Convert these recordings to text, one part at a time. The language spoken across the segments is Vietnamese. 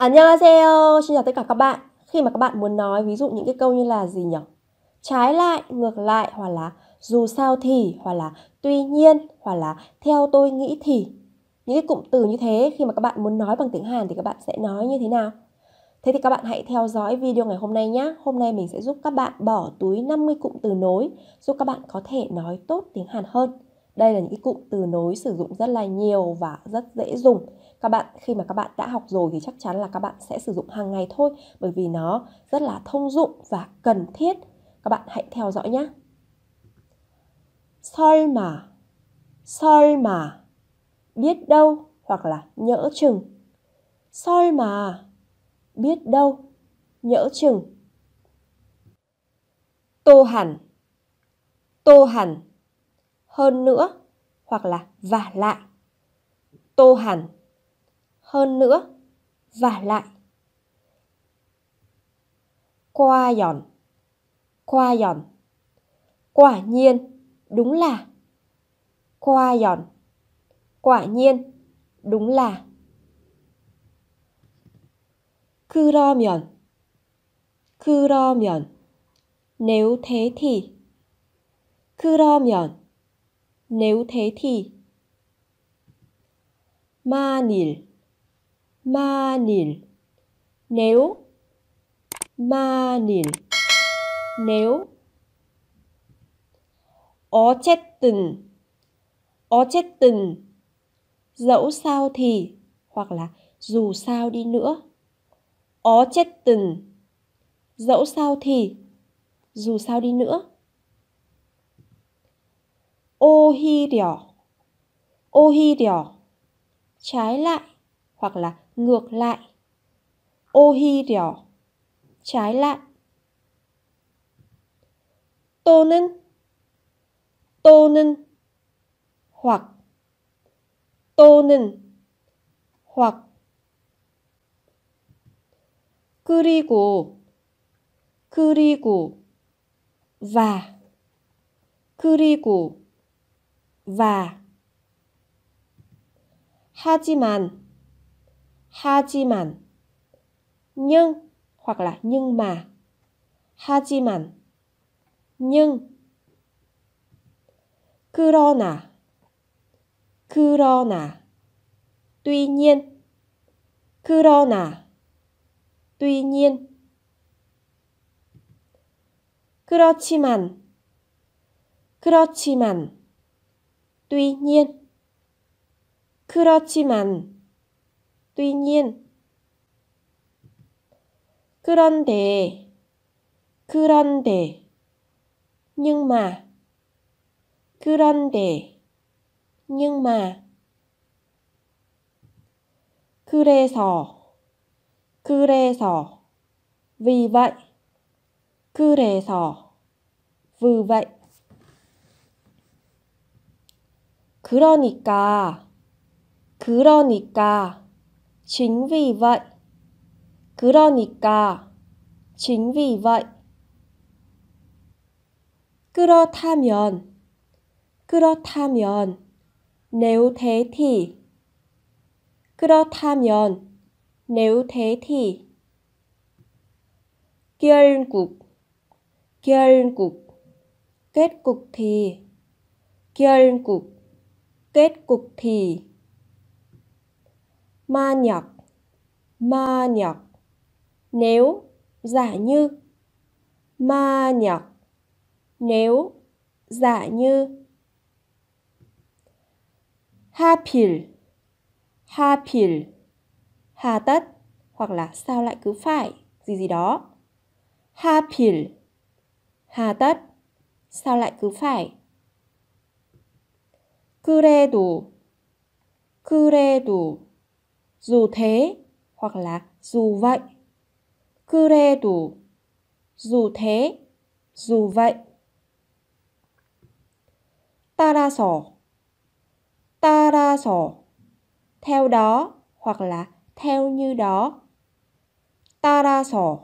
안녕하세요. Xin chào tất cả các bạn. Khi mà các bạn muốn nói ví dụ những cái câu như là gì nhỉ? Trái lại, ngược lại hoặc là dù sao thì hoặc là tuy nhiên hoặc là theo tôi nghĩ thì. Những cái cụm từ như thế khi mà các bạn muốn nói bằng tiếng Hàn thì các bạn sẽ nói như thế nào? Thế thì các bạn hãy theo dõi video ngày hôm nay nhé. Hôm nay mình sẽ giúp các bạn bỏ túi 50 cụm từ nối giúp các bạn có thể nói tốt tiếng Hàn hơn. Đây là những cụm từ nối sử dụng rất là nhiều và rất dễ dùng. Các bạn khi mà các bạn đã học rồi thì chắc chắn là các bạn sẽ sử dụng hàng ngày thôi bởi vì nó rất là thông dụng và cần thiết. Các bạn hãy theo dõi nhé. soi mà soi mà biết đâu hoặc là nhỡ chừng. soi mà biết đâu, nhỡ chừng. Tô hẳn Tô hẳn hơn nữa hoặc là vả lại tô hẳn hơn nữa vả lại qua giòn qua giòn quả nhiên đúng là qua giòn quả nhiên đúng là 그러면 그러면 nếu thế thì 그러면 nếu thế thì 만일 만일 nếu 만일 nếu 어쨌든 어쨌든 dẫu sao thì hoặc là dù sao đi nữa 어쨌든 dẫu sao thì dù sao đi nữa 오히려 오히려 trái lại hoặc là ngược lại 오히려 trái lại 또는 또는 hoặc 또는 hoặc 그리고 그리고 và 그리고 và 하지만 하지만 nhưng hoặc là nhưng mà 하지만 nhưng 그러나 그러나 tuy nhiên 그러나 tuy nhiên 그렇지만 그렇지만 tuy nhiên 그렇지만 tuy nhiên 그런데 그런데 nhưng mà 그런데 nhưng mà 그래서 그래서 vì vậy 그래서 vì vậy 그러니까 그러니까 chính vì vậy 그러니까 chính vì vậy 그렇다면 그렇다면 nếu thế thì 그렇다면 nếu thế thì 결국 결국 kết cục thì 결국 kết cục thì ma nhọc ma nhọc nếu giả như ma nhọc nếu giả như happy happy hà tất hoặc là sao lại cứ phải gì gì đó happy hà tất sao lại cứ phải 그래도 그래도 dù thế hoặc là dù vậy 그래도 dù thế dù vậy 따라서 따라서 theo đó hoặc là theo như đó 따라서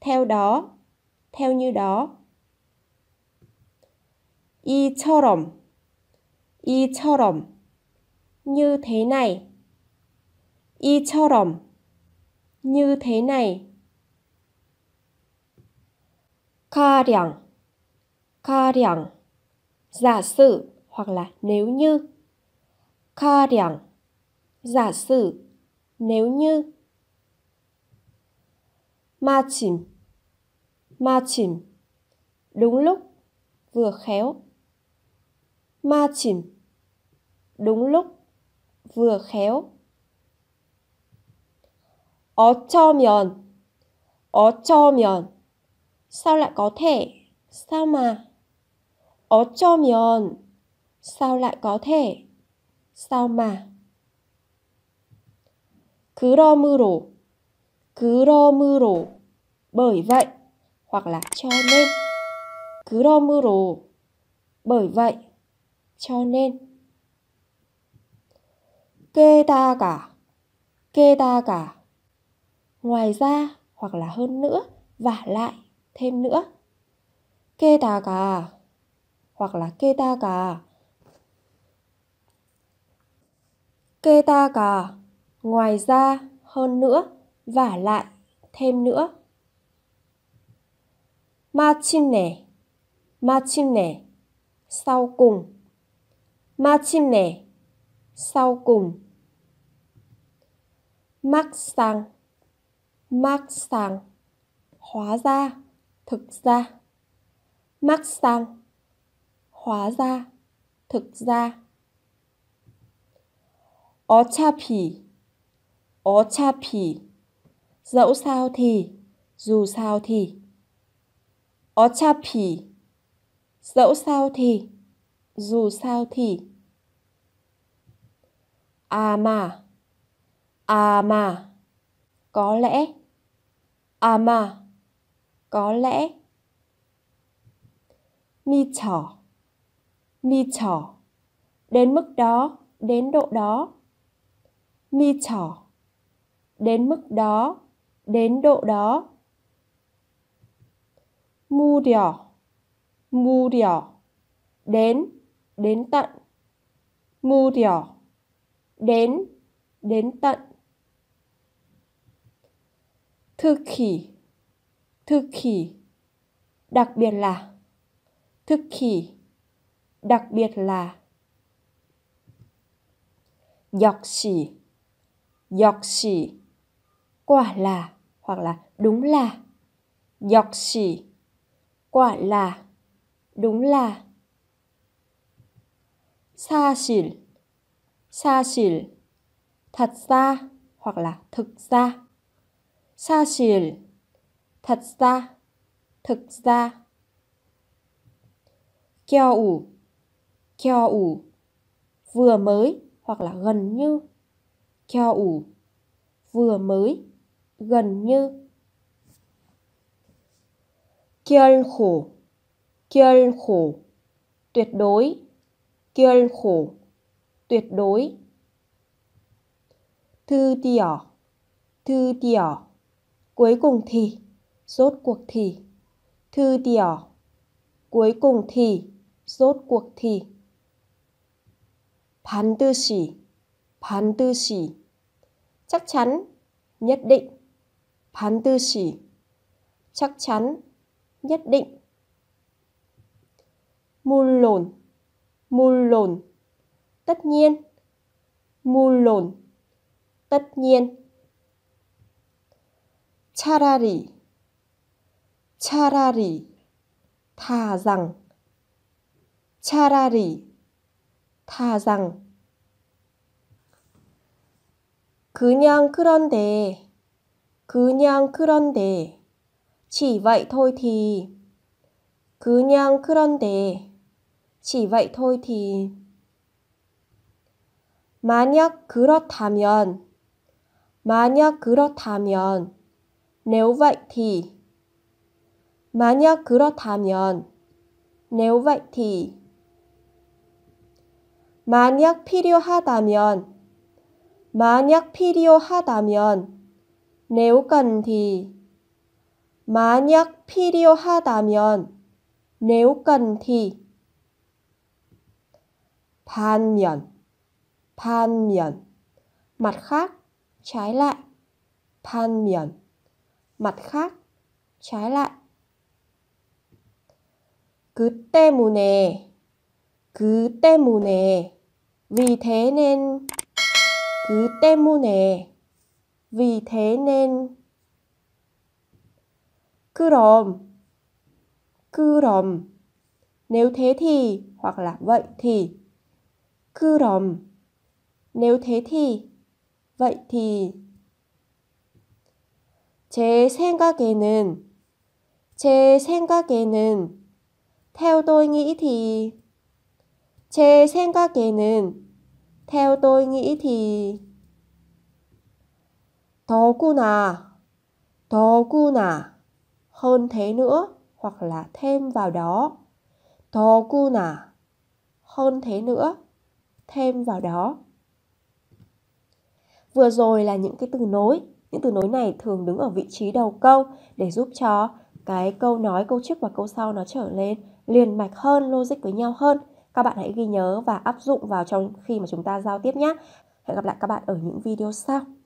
theo đó theo như đó 이처럼 이처럼 như thế này 이처럼 như thế này 가령 가령 giả sử hoặc là nếu như 가령 giả sử nếu như 마침 마침 đúng lúc vừa khéo ma Martin. Đúng lúc, vừa khéo. ó ó cho cho 어쩌면. Sao lại có thể? Sao mà? ó cho 어쩌면, sao lại có thể? Sao mà? cứ cứ đo đo mưa rổ mưa rổ Bởi vậy, hoặc là cho nên. cứ đo mưa rổ bởi vậy cho nên kê ta cả kê ta cả ngoài ra hoặc là hơn nữa và lại thêm nữa kê ta cả hoặc là kê ta cả kê ta cả ngoài ra hơn nữa và lại thêm nữa ma ma chim nè chim nè sau cùng 마침내 sau cùng 막상 막상 hóa ra thực ra 막상 hóa ra thực ra 어차피 어차피 dẫu sao thì dù sao thì 어차피 dẫu sao thì dù sao thì à mà à mà có lẽ à mà có lẽ mi trỏ mi trỏ đến mức đó đến độ đó mi trỏ đến mức đó đến độ đó mu đỏ mu đỏ đến đến tận mu tiểu đến đến tận thực khỉ thực khỉ đặc biệt là thực khỉ đặc biệt là dọc xỉ dọc xỉ quả là hoặc là đúng là dọc xỉ quả là đúng là 사실, 사실, thật ra hoặc là thực ra. 사실, thật ra, thực ra. ủ, 겨우, ủ, vừa mới hoặc là gần như. ủ, vừa mới, gần như. khổ, 결코, khổ, tuyệt đối kiel khổ, tuyệt đối. Thư tiểu, thư tiểu, cuối cùng thì, rốt cuộc thì. Thư tiểu, cuối cùng thì, rốt cuộc thì. 반드시, 반드시. Chắc chắn, nhất định. 반드시. Chắc chắn, nhất định. lồn 물론, tất nhiên, 물론, tất nhiên. 차라리, 차라리, thà rằng, 차라리, thà rằng. 그냥 그런데, 그냥 그런데, chỉ vậy thôi thì, 그냥 그런데, chỉ vậy thôi thì 만약 그렇다면 만약 그렇다면 nếu vậy thì 만약 그렇다면 nếu vậy thì 만약 필요하다면 만약 필요하다면 nếu cần thì 만약 필요하다면 nếu cần thì miền 반면 miền mặt khác trái lại miền mặt khác trái lại cứ 때문에 그 때문에 vì thế nên 그 때문에 vì thế nên cứ cứ 그럼 nếu thế thì hoặc là vậy thì 그럼 nếu thế thì vậy thì 제 생각에는 제 생각에는 theo tôi nghĩ thì 제 생각에는 theo tôi nghĩ thì 더구나 더구나 hơn thế nữa hoặc là thêm vào đó 더구나 hơn thế nữa thêm vào đó. Vừa rồi là những cái từ nối, những từ nối này thường đứng ở vị trí đầu câu để giúp cho cái câu nói, câu trước và câu sau nó trở lên liền mạch hơn, logic với nhau hơn. Các bạn hãy ghi nhớ và áp dụng vào trong khi mà chúng ta giao tiếp nhé. Hẹn gặp lại các bạn ở những video sau.